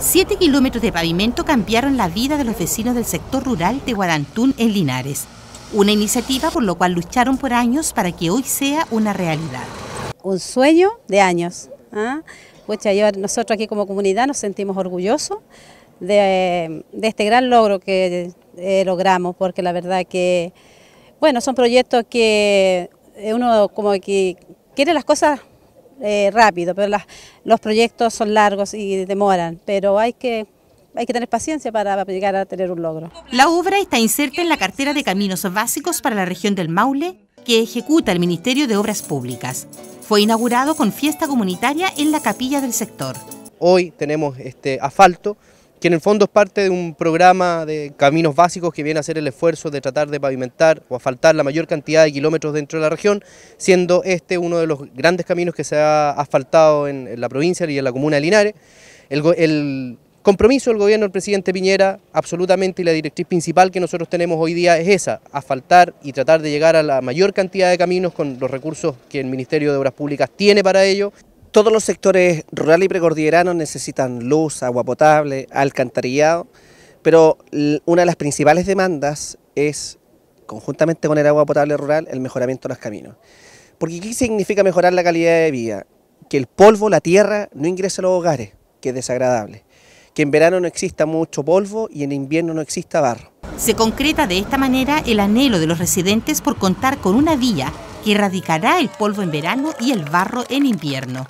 Siete kilómetros de pavimento cambiaron la vida de los vecinos del sector rural de Guarantún en Linares. Una iniciativa por lo cual lucharon por años para que hoy sea una realidad. Un sueño de años. pues nosotros aquí como comunidad nos sentimos orgullosos de, este gran logro que eh, logramos, porque la verdad que, bueno, son proyectos que uno como que quiere las cosas eh, rápido, pero los proyectos son largos y demoran, pero hay que hay que tener paciencia para llegar a tener un logro. La obra está inserta en la cartera de caminos básicos para la región del Maule que ejecuta el Ministerio de Obras Públicas. Fue inaugurado con fiesta comunitaria en la capilla del sector. Hoy tenemos este asfalto que en el fondo es parte de un programa de caminos básicos que viene a ser el esfuerzo de tratar de pavimentar o asfaltar la mayor cantidad de kilómetros dentro de la región, siendo este uno de los grandes caminos que se ha asfaltado en la provincia y en la comuna de Linares. El, el compromiso del gobierno del presidente Piñera, absolutamente, y la directriz principal que nosotros tenemos hoy día es esa, asfaltar y tratar de llegar a la mayor cantidad de caminos con los recursos que el Ministerio de Obras Públicas tiene para ello. Todos los sectores rural y precordilleranos necesitan luz, agua potable, alcantarillado, pero una de las principales demandas es, conjuntamente con el agua potable rural, el mejoramiento de los caminos. Porque ¿qué significa mejorar la calidad de vida? Que el polvo, la tierra, no ingrese a los hogares, que es desagradable. Que en verano no exista mucho polvo y en invierno no exista barro. Se concreta de esta manera el anhelo de los residentes por contar con una vía que erradicará el polvo en verano y el barro en invierno.